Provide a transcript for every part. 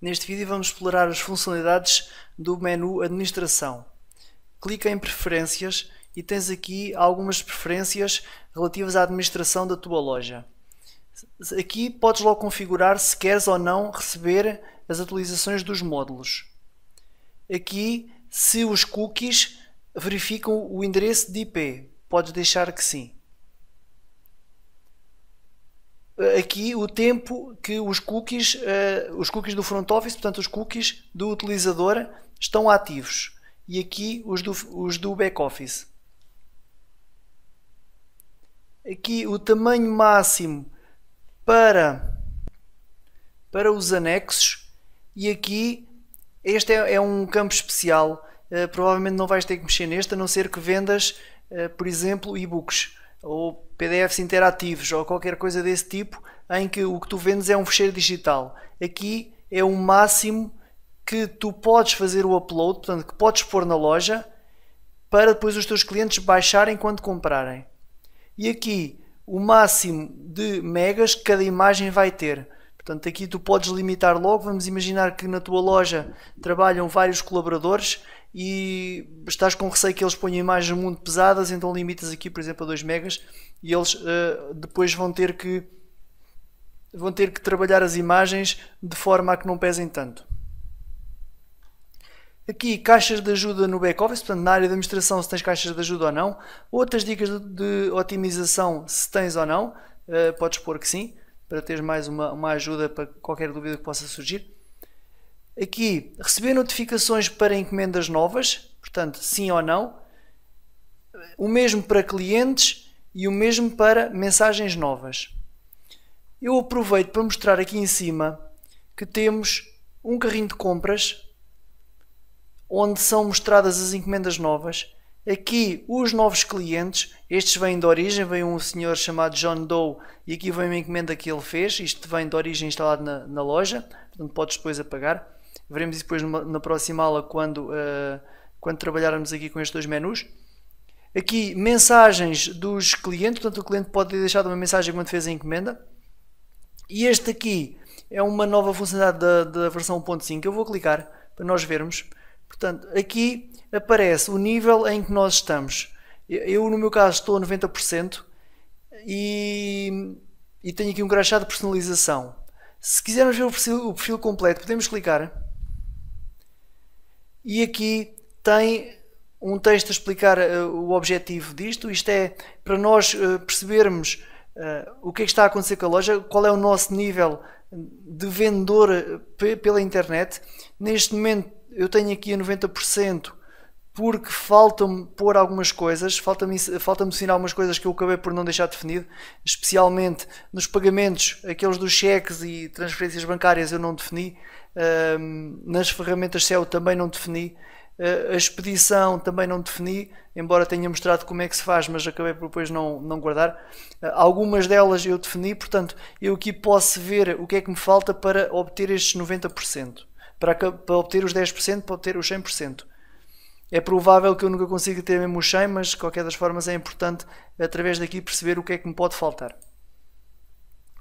Neste vídeo vamos explorar as funcionalidades do menu Administração. Clica em Preferências e tens aqui algumas preferências relativas à administração da tua loja. Aqui podes logo configurar se queres ou não receber as atualizações dos módulos. Aqui, se os cookies verificam o endereço de IP, podes deixar que sim aqui o tempo que os cookies, eh, os cookies do front office, portanto os cookies do utilizador estão ativos e aqui os do, os do back office. Aqui o tamanho máximo para, para os anexos e aqui este é, é um campo especial. Uh, provavelmente não vais ter que mexer neste, a não ser que vendas, uh, por exemplo, e-books ou PDFs interativos ou qualquer coisa desse tipo, em que o que tu vendes é um fecheiro digital. Aqui é o máximo que tu podes fazer o upload, portanto, que podes pôr na loja para depois os teus clientes baixarem quando comprarem. E aqui o máximo de megas que cada imagem vai ter. Portanto, aqui tu podes limitar logo. Vamos imaginar que na tua loja trabalham vários colaboradores e estás com receio que eles ponham imagens muito pesadas, então limitas aqui, por exemplo, a 2 megas e eles uh, depois vão ter que vão ter que trabalhar as imagens de forma a que não pesem tanto. Aqui, caixas de ajuda no back-office, portanto, na área de administração, se tens caixas de ajuda ou não. Outras dicas de, de otimização, se tens ou não. Uh, podes pôr que sim, para teres mais uma, uma ajuda para qualquer dúvida que possa surgir. Aqui, receber notificações para encomendas novas, portanto, sim ou não. O mesmo para clientes e o mesmo para mensagens novas. Eu aproveito para mostrar aqui em cima que temos um carrinho de compras onde são mostradas as encomendas novas. Aqui os novos clientes, estes vêm de origem, vem um senhor chamado John Doe e aqui vem uma encomenda que ele fez, isto vem de origem instalado na, na loja, portanto podes depois apagar. Veremos isso depois numa, na próxima aula quando, uh, quando trabalharmos aqui com estes dois menus. Aqui, mensagens dos clientes. Portanto, o cliente pode ter deixado uma mensagem quando fez a encomenda. E este aqui é uma nova funcionalidade da, da versão 1.5. Eu vou clicar para nós vermos. Portanto, aqui aparece o nível em que nós estamos. Eu, no meu caso, estou a 90% e, e tenho aqui um crachá de personalização. Se quisermos ver o perfil, o perfil completo, podemos clicar e aqui tem um texto a explicar uh, o objetivo disto. Isto é para nós uh, percebermos uh, o que é que está a acontecer com a loja, qual é o nosso nível de vendedor pela internet. Neste momento eu tenho aqui a 90% porque falta-me pôr algumas coisas, falta-me falta ensinar algumas coisas que eu acabei por não deixar definido, especialmente nos pagamentos, aqueles dos cheques e transferências bancárias eu não defini, um, nas ferramentas céu também não defini, a expedição também não defini, embora tenha mostrado como é que se faz, mas acabei por depois não, não guardar. Ah, algumas delas eu defini, portanto, eu aqui posso ver o que é que me falta para obter estes 90%, para, para obter os 10%, para obter os 100%. É provável que eu nunca consiga ter mesmo o 100, mas de qualquer das formas é importante através daqui perceber o que é que me pode faltar.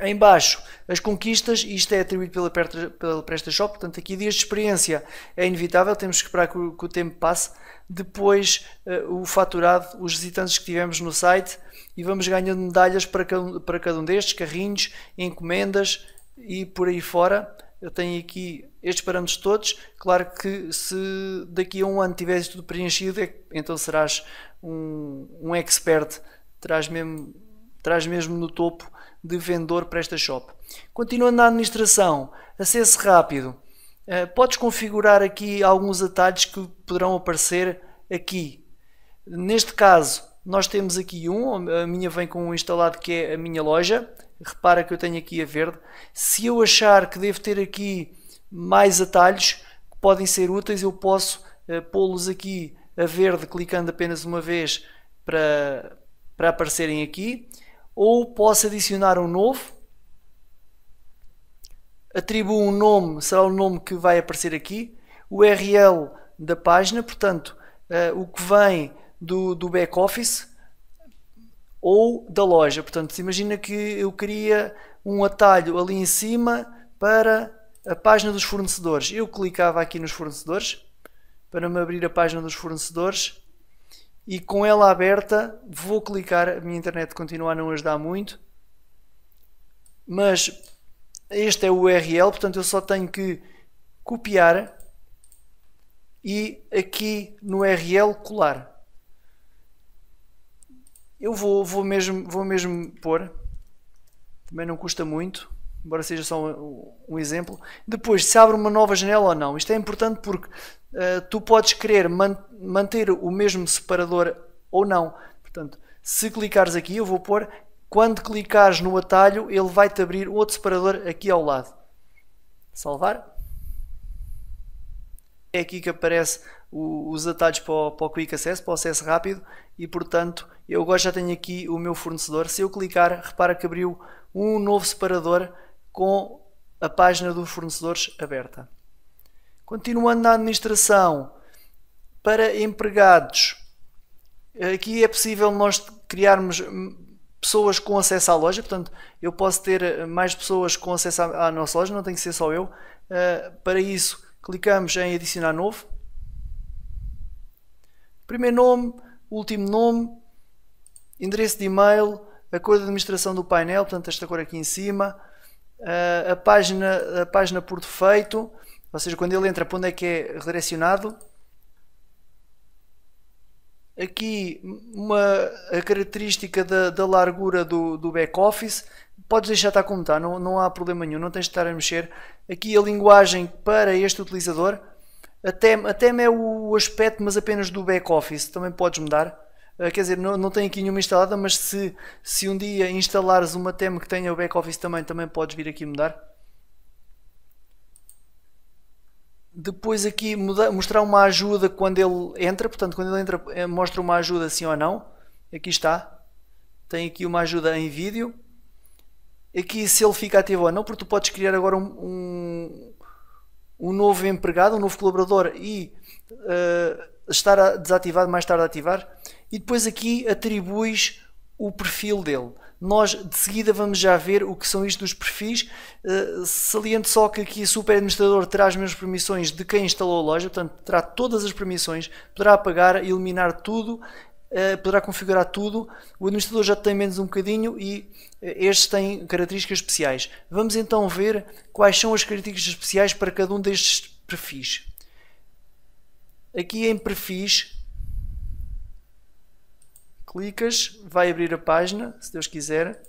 Em baixo, as conquistas, isto é atribuído pela, pela PrestaShop, portanto aqui dias de experiência é inevitável, temos que esperar que o, que o tempo passe. Depois uh, o faturado, os visitantes que tivemos no site e vamos ganhando medalhas para cada, para cada um destes, carrinhos, encomendas e por aí fora eu tenho aqui estes parâmetros todos. Claro que se daqui a um ano tiveres tudo preenchido, é então serás um, um expert, terás mesmo, terás mesmo no topo de vendedor para esta shop. Continuando na administração, acesso rápido. Uh, podes configurar aqui alguns atalhos que poderão aparecer aqui. Neste caso, nós temos aqui um, a minha vem com um instalado que é a minha loja repara que eu tenho aqui a verde. Se eu achar que devo ter aqui mais atalhos que podem ser úteis, eu posso uh, pô-los aqui a verde clicando apenas uma vez para, para aparecerem aqui. Ou posso adicionar um novo. Atribuo um nome, será o nome que vai aparecer aqui. O URL da página, portanto, uh, o que vem do, do back-office ou da loja. Portanto, se imagina que eu queria um atalho ali em cima para a página dos fornecedores. Eu clicava aqui nos fornecedores para me abrir a página dos fornecedores e com ela aberta vou clicar. A minha internet continua a não ajudar muito, mas este é o URL, portanto eu só tenho que copiar e aqui no URL colar. Eu vou, vou, mesmo, vou mesmo pôr. Também não custa muito. Embora seja só um, um exemplo. Depois, se abre uma nova janela ou não. Isto é importante porque uh, tu podes querer man manter o mesmo separador ou não. Portanto, se clicares aqui, eu vou pôr. Quando clicares no atalho, ele vai-te abrir outro separador aqui ao lado. Salvar. É aqui que aparece o, os atalhos para o, para o Quick Access, para o acesso rápido e portanto eu agora já tenho aqui o meu fornecedor. Se eu clicar, repara que abriu um novo separador com a página dos fornecedores aberta. Continuando na administração, para empregados, aqui é possível nós criarmos pessoas com acesso à loja, portanto eu posso ter mais pessoas com acesso à nossa loja, não tem que ser só eu. Ah, para isso, clicamos em adicionar novo Primeiro nome, último nome, endereço de e-mail, a cor de administração do painel, portanto esta cor aqui em cima, ah, a página, a página por defeito, ou seja, quando ele entra para onde é que é redirecionado. Aqui uma, a característica da, da largura do, do back-office, podes deixar estar como está, não, não há problema nenhum, não tens de estar a mexer. Aqui a linguagem para este utilizador, a TEM, é o aspecto, mas apenas do back-office. Também podes mudar. Uh, quer dizer, não, não tem aqui nenhuma instalada, mas se, se um dia instalares uma TEM que tenha o back-office também, também podes vir aqui mudar. Depois aqui muda, mostrar uma ajuda quando ele entra, portanto quando ele entra eh, mostra uma ajuda sim ou não. Aqui está. Tem aqui uma ajuda em vídeo. Aqui se ele fica ativo ou não, porque tu podes criar agora um, um um novo empregado, um novo colaborador e uh, estar desativado, mais tarde ativar. E depois aqui atribuis o perfil dele. Nós de seguida vamos já ver o que são isto dos perfis. Uh, saliento só que aqui o super administrador terá as mesmas permissões de quem instalou a loja, portanto terá todas as permissões, poderá apagar, eliminar tudo eh, poderá configurar tudo. O administrador já tem menos um bocadinho e eh, estes têm características especiais. Vamos então ver quais são as características especiais para cada um destes perfis. Aqui em perfis, clicas, vai abrir a página, se Deus quiser.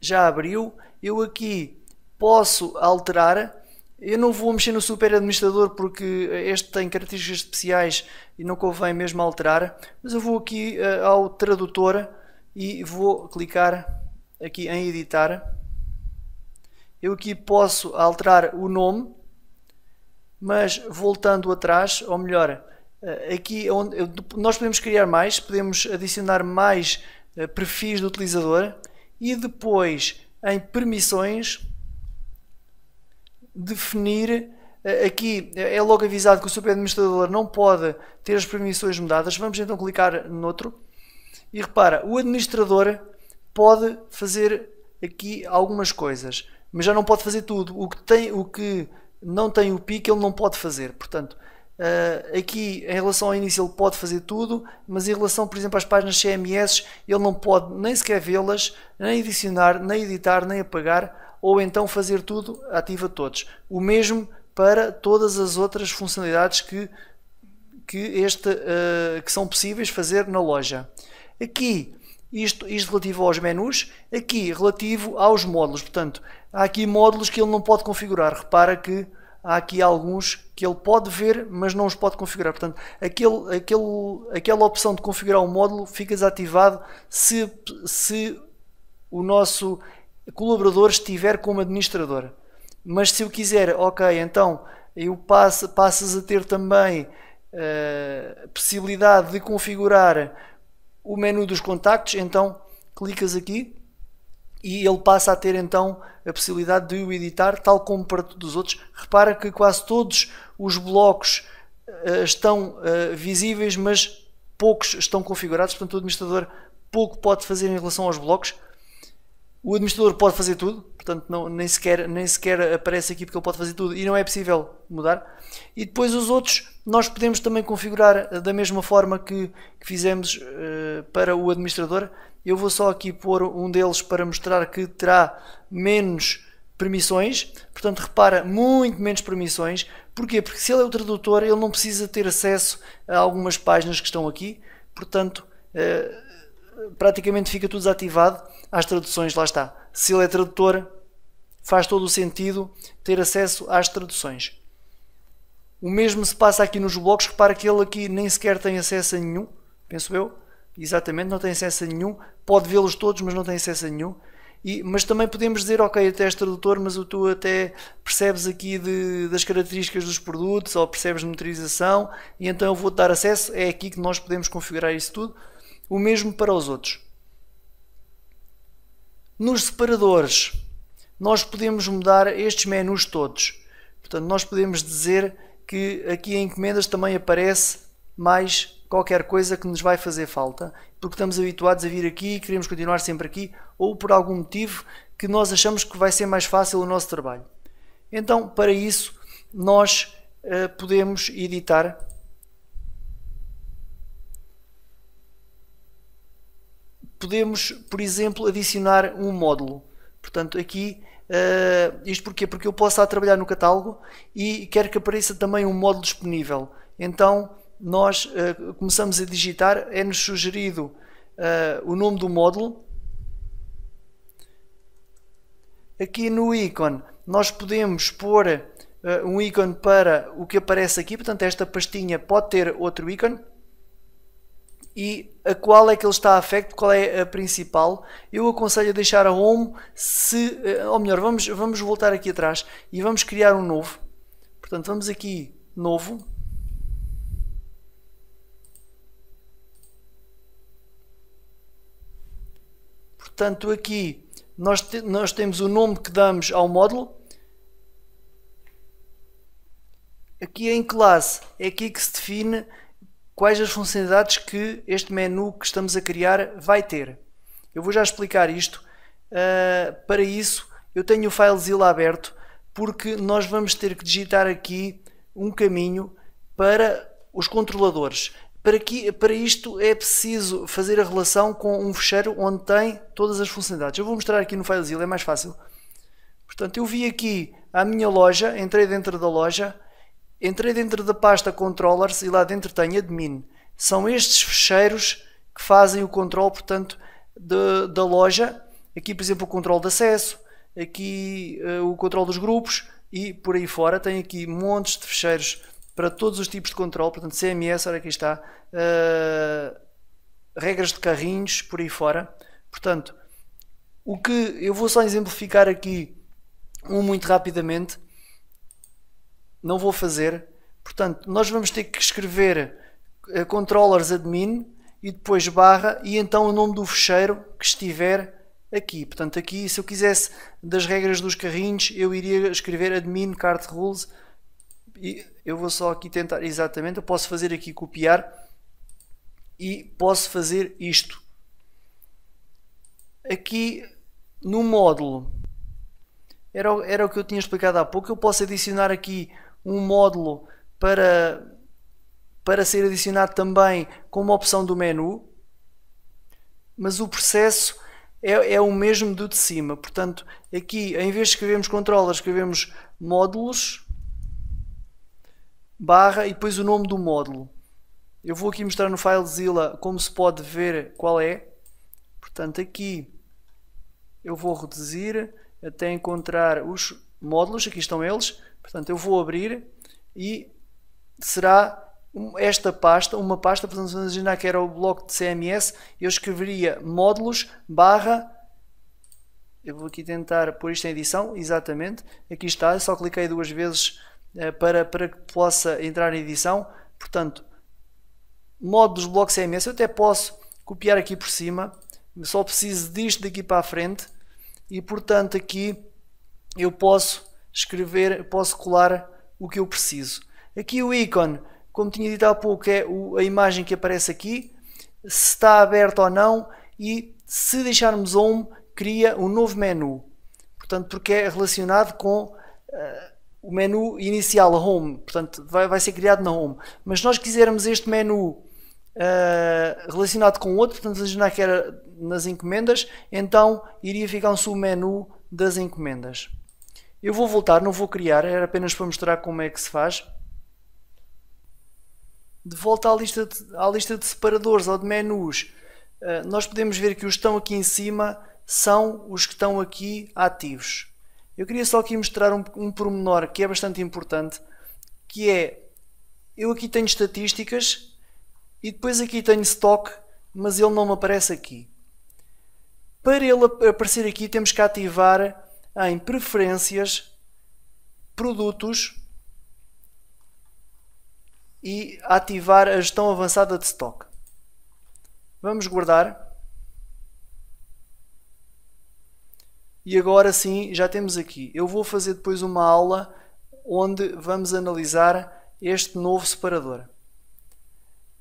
Já abriu. Eu aqui posso alterar eu não vou mexer no super administrador porque este tem características especiais e não convém mesmo alterar, mas eu vou aqui uh, ao tradutor e vou clicar aqui em editar. Eu aqui posso alterar o nome, mas voltando atrás, ou melhor, uh, aqui é onde, nós podemos criar mais, podemos adicionar mais uh, perfis do utilizador e depois em permissões definir eh, aqui eh, é logo avisado que o superadministrador não pode ter as permissões mudadas. Vamos então clicar noutro. E repara, o administrador pode fazer aqui algumas coisas, mas já não pode fazer tudo. O que, tem, o que não tem o PIC ele não pode fazer. Portanto, eh, aqui em relação ao início ele pode fazer tudo, mas em relação, por exemplo, às páginas CMS, ele não pode nem sequer vê-las, nem adicionar, nem editar, nem apagar ou então fazer tudo, ativa todos. O mesmo para todas as outras funcionalidades que, que, este, uh, que são possíveis fazer na loja. Aqui, isto, isto relativo aos menus, aqui relativo aos módulos. Portanto, há aqui módulos que ele não pode configurar. Repara que há aqui alguns que ele pode ver, mas não os pode configurar. Portanto, aquele, aquele, aquela opção de configurar o um módulo fica desativado se, se o nosso colaborador estiver como administrador. Mas se eu quiser, ok, então eu passo, passas a ter também a uh, eh, possibilidade de configurar o menu dos contactos, então clicas aqui e ele passa a ter então a possibilidade de o editar, tal como para todos os outros. Repara que quase todos os blocos uh, estão uh, visíveis, mas poucos estão configurados, portanto o administrador pouco pode fazer em relação aos blocos. O administrador pode fazer tudo, portanto não, nem, sequer, nem sequer aparece aqui porque ele pode fazer tudo e não é possível mudar. E depois os outros nós podemos também configurar da mesma forma que, que fizemos uh, para o administrador. Eu vou só aqui pôr um deles para mostrar que terá menos permissões, portanto repara, muito menos permissões. Porquê? Porque se ele é o tradutor, ele não precisa ter acesso a algumas páginas que estão aqui, portanto... Uh, praticamente fica tudo desativado às traduções, lá está. Se ele é tradutor, faz todo o sentido ter acesso às traduções. O mesmo se passa aqui nos blocos, repara que ele aqui nem sequer tem acesso a nenhum, penso eu, exatamente, não tem acesso a nenhum, pode vê-los todos, mas não tem acesso a nenhum. E, mas também podemos dizer, ok, até és tradutor, mas tu até percebes aqui de, das características dos produtos ou percebes de motorização e então eu vou-te dar acesso. É aqui que nós podemos configurar isso tudo o mesmo para os outros. Nos separadores, nós podemos mudar estes menus todos. Portanto, nós podemos dizer que aqui em encomendas também aparece mais qualquer coisa que nos vai fazer falta, porque estamos habituados a vir aqui e queremos continuar sempre aqui, ou por algum motivo que nós achamos que vai ser mais fácil o nosso trabalho. Então, para isso, nós uh, podemos editar podemos, por exemplo, adicionar um módulo. Portanto, aqui, uh, isto porquê? Porque eu posso estar a trabalhar no catálogo e quero que apareça também um módulo disponível. Então, nós uh, começamos a digitar, é-nos sugerido uh, o nome do módulo. Aqui no ícone, nós podemos pôr uh, um ícone para o que aparece aqui, portanto esta pastinha pode ter outro ícone e a qual é que ele está afecto, qual é a principal. Eu aconselho a deixar a home se, eh, ou melhor, vamos, vamos voltar aqui atrás e vamos criar um novo. Portanto, vamos aqui novo. Portanto, aqui nós, te, nós temos o nome que damos ao módulo. Aqui em classe é aqui que se define quais as funcionalidades que este menu que estamos a criar vai ter. Eu vou já explicar isto. Uh, para isso, eu tenho o FileZilla aberto porque nós vamos ter que digitar aqui um caminho para os controladores. Para, aqui, para isto é preciso fazer a relação com um fecheiro onde tem todas as funcionalidades. Eu vou mostrar aqui no FileZilla, é mais fácil. Portanto, eu vi aqui a minha loja, entrei dentro da loja Entrei dentro da pasta controllers e lá dentro tem admin. São estes fecheiros que fazem o controle, portanto, de, da loja. Aqui, por exemplo, o controle de acesso, aqui uh, o controle dos grupos e por aí fora. Tem aqui montes de fecheiros para todos os tipos de controle, portanto, CMS, olha aqui está, uh, regras de carrinhos, por aí fora. Portanto, o que eu vou só exemplificar aqui um muito rapidamente não vou fazer. Portanto, nós vamos ter que escrever eh, controllers admin e depois barra e então o nome do fecheiro que estiver aqui. Portanto, aqui se eu quisesse das regras dos carrinhos, eu iria escrever admin cart rules e eu vou só aqui tentar exatamente, eu posso fazer aqui copiar e posso fazer isto. Aqui no módulo era, era o que eu tinha explicado há pouco, eu posso adicionar aqui um módulo para, para ser adicionado também como opção do menu, mas o processo é, é o mesmo do de cima. Portanto, aqui em vez de escrevermos controller, escrevemos módulos barra e depois o nome do módulo. Eu vou aqui mostrar no FileZilla como se pode ver qual é. Portanto, aqui eu vou reduzir até encontrar os módulos, aqui estão eles. Portanto, eu vou abrir e será esta pasta, uma pasta, portanto, vamos imaginar que era o bloco de CMS, eu escreveria módulos barra eu vou aqui tentar pôr isto em edição, exatamente, aqui está, eu só cliquei duas vezes eh, para, para que possa entrar em edição, portanto, módulos bloco CMS, eu até posso copiar aqui por cima, só preciso disto daqui para a frente, e portanto aqui eu posso escrever, posso colar o que eu preciso. Aqui o ícone, como tinha dito há pouco, é a imagem que aparece aqui, se está aberto ou não e se deixarmos home, cria um novo menu. Portanto, porque é relacionado com uh, o menu inicial, home. Portanto, vai, vai ser criado na home. Mas se nós quisermos este menu uh, relacionado com outro, portanto, imaginar que era nas encomendas, então iria ficar um submenu das encomendas. Eu vou voltar, não vou criar, era apenas para mostrar como é que se faz. De volta à lista de, à lista de separadores ou de menus, uh, nós podemos ver que os que estão aqui em cima são os que estão aqui ativos. Eu queria só aqui mostrar um, um pormenor que é bastante importante, que é, eu aqui tenho estatísticas e depois aqui tenho stock, mas ele não me aparece aqui. Para ele aparecer aqui temos que ativar em preferências, produtos e ativar a gestão avançada de stock. Vamos guardar. E agora sim, já temos aqui. Eu vou fazer depois uma aula onde vamos analisar este novo separador.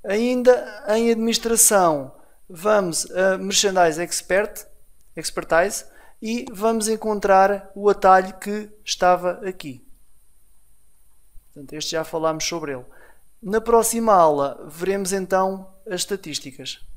Ainda em administração, vamos a Merchandise Expert, Expertise, e vamos encontrar o atalho que estava aqui. Portanto, este já falámos sobre ele. Na próxima aula veremos então as estatísticas.